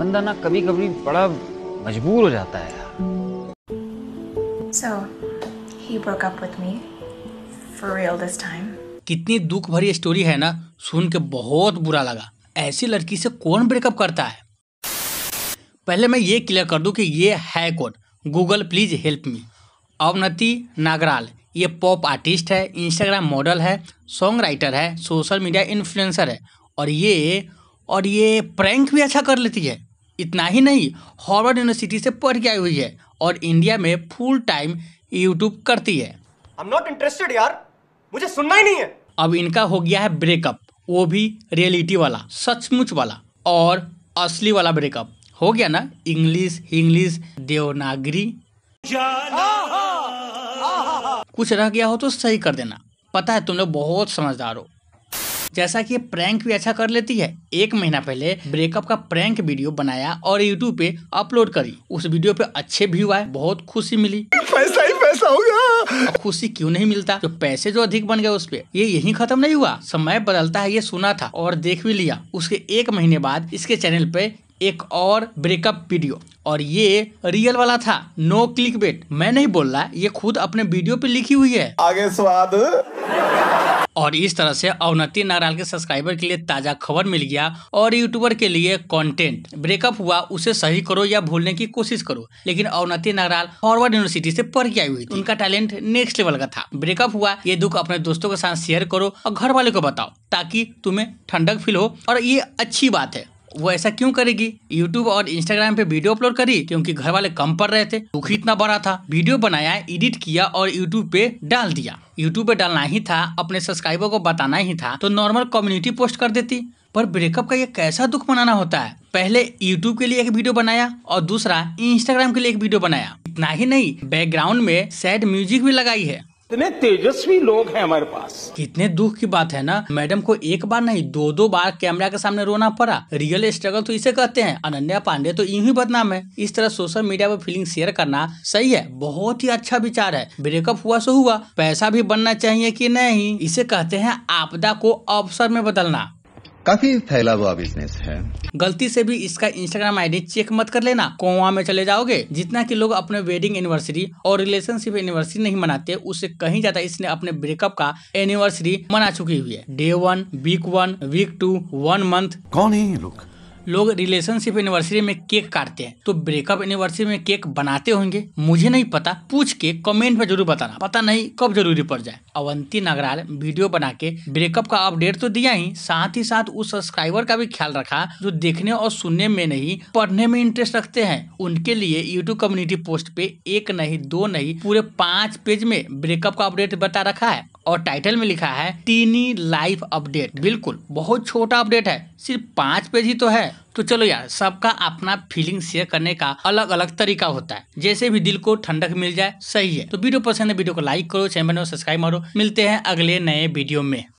बंदा ना कभी कभी बड़ा मजबूर हो जाता है कितनी दुख भरी स्टोरी है ना सुन के बहुत बुरा लगा ऐसी लड़की से कौन ब्रेकअप करता है पहले मैं ये क्लियर कर दूं कि ये है कौन Google please help me Avanti Nagral ये पॉप आर्टिस्ट है इंस्टाग्राम मॉडल है सॉन्ग राइटर है सोशल मीडिया इन्फ्लुएंसर है और ये और ये प्रैंक भी अच्छा कर लेती है इतना ही नहीं हॉर्वर्ड यूनिवर्सिटी से पढ़ के आई हुई है और इंडिया में फुल टाइम यूट्यूब करती है आई एम नॉट इंटरेस्टेड यार मुझे सुनना ही नहीं है अब इनका हो गया है ब्रेकअप वो भी रियलिटी वाला सचमुच वाला और असली वाला ब्रेकअप हो गया ना इंग्लिश इंग्लिश देवनागरी कुछ रह गया हो तो सही कर देना पता है तुम लोग बहुत समझदार हो जैसा कि प्रैंक भी अच्छा कर लेती है एक महीना पहले ब्रेकअप का प्रैंक वीडियो बनाया और यूट्यूब पे अपलोड करी उस वीडियो पे अच्छे व्यू आए बहुत खुशी मिली पैसा ही पैसा होगा खुशी क्यों नहीं मिलता जो पैसे जो अधिक बन गए उस पे ये यही खत्म नहीं हुआ समय बदलता है ये सुना था और देख भी लिया उसके एक महीने बाद इसके चैनल पे एक और ब्रेकअप वीडियो और ये रियल वाला था नो क्लिक बेट मैं नहीं बोल रहा ये खुद अपने वीडियो पे लिखी हुई है आगे स्वाद और इस तरह से अवनति नारायण के सब्सक्राइबर के लिए ताजा खबर मिल गया और यूट्यूबर के लिए कंटेंट ब्रेकअप हुआ उसे सही करो या भूलने की कोशिश करो लेकिन अवनति नारायण हॉर्वर्ड यूनिवर्सिटी से पढ़ के आई हुई थी उनका टैलेंट नेक्स्ट लेवल का था ब्रेकअप हुआ ये दुख अपने दोस्तों के साथ शेयर करो और घर वाले को बताओ ताकि तुम्हें ठंडक फील हो और ये अच्छी बात है वो ऐसा क्यों करेगी यूट्यूब और इंस्टाग्राम पे वीडियो अपलोड करी क्योंकि घर वाले कम पड़ रहे थे दुखी इतना बड़ा था वीडियो बनाया एडिट किया और यूट्यूब पे डाल दिया यूट्यूब पे डालना ही था अपने सब्सक्राइबर को बताना ही था तो नॉर्मल कम्युनिटी पोस्ट कर देती पर ब्रेकअप का ये कैसा दुख मनाना होता है पहले यूट्यूब के लिए एक वीडियो बनाया और दूसरा इंस्टाग्राम के लिए एक वीडियो बनाया इतना ही नहीं बैकग्राउंड में सैड म्यूजिक भी लगाई है इतने तेजस्वी लोग हैं हमारे पास कितने दुख की बात है ना मैडम को एक बार नहीं दो दो बार कैमरा के सामने रोना पड़ा रियल स्ट्रगल तो इसे कहते हैं अनन्या पांडे तो यूं ही बदनाम है इस तरह सोशल मीडिया पर फीलिंग शेयर करना सही है बहुत ही अच्छा विचार है ब्रेकअप हुआ सो हुआ पैसा भी बनना चाहिए की नहीं इसे कहते हैं आपदा को अवसर में बदलना काफी फैला हुआ बिजनेस है गलती से भी इसका इंस्टाग्राम आईडी चेक मत कर लेना कोवा में चले जाओगे जितना कि लोग अपने वेडिंग एनिवर्सरी और रिलेशनशिप एनिवर्सरी नहीं मनाते उससे कहीं ज्यादा इसने अपने ब्रेकअप का एनिवर्सरी मना चुकी हुई है day one week one week two one month कौन है ये लोग लोग रिलेशनशिप एनिवर्सरी में केक काटते हैं तो ब्रेकअप एनिवर्सरी में केक बनाते होंगे मुझे नहीं पता पूछ के कमेंट में जरूर बताना पता नहीं कब जरूरी पड़ जाए अवंती नगराल वीडियो बना के ब्रेकअप का अपडेट तो दिया ही साथ ही साथ उस सब्सक्राइबर का भी ख्याल रखा जो देखने और सुनने में नहीं पढ़ने में इंटरेस्ट रखते हैं उनके लिए यूट्यूब कम्युनिटी पोस्ट पे एक नहीं दो नहीं पूरे पांच पेज में ब्रेकअप का अपडेट बता रखा है और टाइटल में लिखा है टीनी लाइफ अपडेट बिल्कुल बहुत छोटा अपडेट है सिर्फ पाँच पेज ही तो है तो चलो यार सबका अपना फीलिंग शेयर करने का अलग अलग तरीका होता है जैसे भी दिल को ठंडक मिल जाए सही है तो वीडियो पसंद है वीडियो को लाइक करो चैनल को सब्सक्राइब करो मिलते हैं अगले नए वीडियो में